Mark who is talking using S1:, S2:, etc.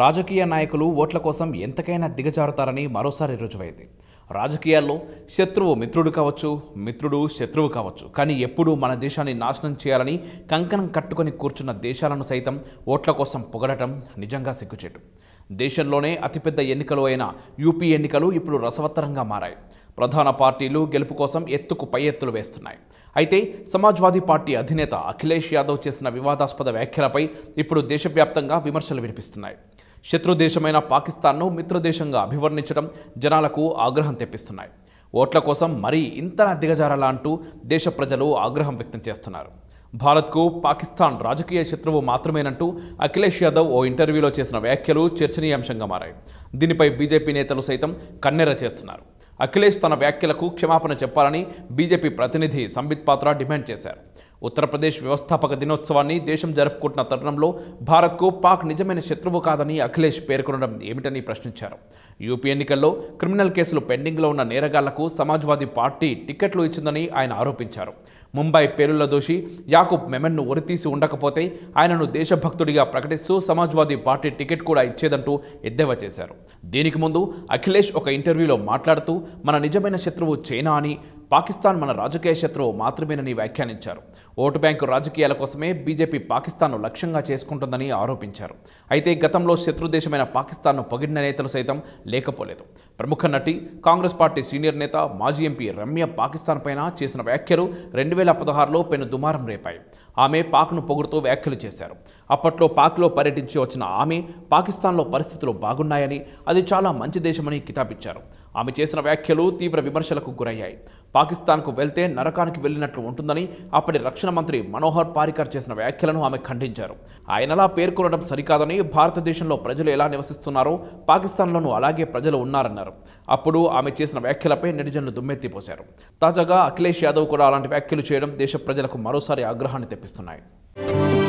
S1: రాజకీయ నాయకులు ఓట్ల కోసం ఎంతకైనా దిగజారుతారని మరోసారి రుజువైంది రాజకీయాల్లో శత్రువు మిత్రుడు కావచ్చు మిత్రుడు శత్రువు కావచ్చు కానీ ఎప్పుడూ మన దేశాన్ని నాశనం చేయాలని కంకణం కట్టుకొని కూర్చున్న దేశాలను సైతం ఓట్ల కోసం పొగడటం నిజంగా సిగ్గుచేటు దేశంలోనే అతిపెద్ద ఎన్నికలు అయిన యూపీ ఎన్నికలు ఇప్పుడు రసవత్తరంగా మారాయి ప్రధాన పార్టీలు గెలుపు కోసం ఎత్తుకు పై ఎత్తులు వేస్తున్నాయి అయితే సమాజ్వాదీ పార్టీ అధినేత అఖిలేష్ యాదవ్ చేసిన వివాదాస్పద వ్యాఖ్యలపై ఇప్పుడు దేశవ్యాప్తంగా విమర్శలు వినిపిస్తున్నాయి శత్రుదేశమైన పాకిస్తాన్ను మిత్రదేశంగా అభివర్ణించడం జనాలకు ఆగ్రహం తెప్పిస్తున్నాయి ఓట్ల కోసం మరీ ఇంతలా దిగజారాలా అంటూ దేశ ప్రజలు ఆగ్రహం వ్యక్తం చేస్తున్నారు భారత్కు పాకిస్తాన్ రాజకీయ శత్రువు మాత్రమేనంటూ అఖిలేష్ యాదవ్ ఓ ఇంటర్వ్యూలో చేసిన వ్యాఖ్యలు చర్చనీయాంశంగా మారాయి దీనిపై బీజేపీ నేతలు సైతం కన్నెర చేస్తున్నారు అఖిలేష్ తన వ్యాఖ్యలకు క్షమాపణ చెప్పాలని బీజేపీ ప్రతినిధి సంబిత్ పాత్ర డిమాండ్ చేశారు ఉత్తరప్రదేశ్ వ్యవస్థాపక దినోత్సవాన్ని దేశం జరుపుకుంటున్న తరుణంలో భారత్కు పాక్ నిజమైన శత్రువు కాదని అఖిలేష్ పేర్కొనడం ఏమిటని ప్రశ్నించారు యూపీ ఎన్నికల్లో క్రిమినల్ కేసులు పెండింగ్లో ఉన్న నేరగాళ్లకు సమాజ్వాదీ పార్టీ టికెట్లు ఇచ్చిందని ఆయన ఆరోపించారు ముంబై పేరుల దోషి యాకూబ్ మెమెన్ను ఉరితీసి ఉండకపోతే ఆయనను దేశభక్తుడిగా ప్రకటిస్తూ సమాజ్వాదీ పార్టీ టికెట్ కూడా ఇచ్చేదంటూ ఎద్దేవా చేశారు దీనికి ముందు అఖిలేష్ ఒక ఇంటర్వ్యూలో మాట్లాడుతూ మన నిజమైన శత్రువు చైనా అని పాకిస్తాన్ మన రాజకీయ శత్రువు మాత్రమేనని వ్యాఖ్యానించారు ఓటు బ్యాంకు రాజకీయాల కోసమే బీజేపీ పాకిస్తాన్ను లక్ష్యంగా చేసుకుంటుందని ఆరోపించారు అయితే గతంలో శత్రుదేశమైన పాకిస్తాన్ను పగిడిన నేతలు సైతం లేకపోలేదు ప్రముఖ నటి కాంగ్రెస్ పార్టీ సీనియర్ నేత మాజీ ఎంపీ రమ్య పాకిస్తాన్ పైన చేసిన వ్యాఖ్యలు రెండు వేల పదహారులో పెను దుమారం రేపాయి ఆమె పాక్ను పొగుడుతూ వ్యాఖ్యలు చేశారు అప్పట్లో పాక్లో పర్యటించి వచ్చిన ఆమె పాకిస్తాన్లో పరిస్థితులు బాగున్నాయని అది చాలా మంచి దేశమని కితాబిచ్చారు ఆమె చేసిన వ్యాఖ్యలు తీవ్ర విమర్శలకు గురయ్యాయి పాకిస్తాన్కు వెళ్తే నరకానికి వెళ్ళినట్లు ఉంటుందని అప్పటి రక్షణ మంత్రి మనోహర్ పారికర్ చేసిన వ్యాఖ్యలను ఆమె ఖండించారు ఆయనలా పేర్కొనడం సరికాదని భారతదేశంలో ప్రజలు ఎలా నివసిస్తున్నారో పాకిస్తాన్లోనూ అలాగే ప్రజలు ఉన్నారన్నారు అప్పుడు ఆమె చేసిన వ్యాఖ్యలపై నెటిజన్లు దుమ్మెత్తిపోశారు తాజాగా అఖిలేష్ యాదవ్ కూడా అలాంటి వ్యాఖ్యలు చేయడం దేశ ప్రజలకు మరోసారి ఆగ్రహాన్ని తెప్పిస్తున్నాయి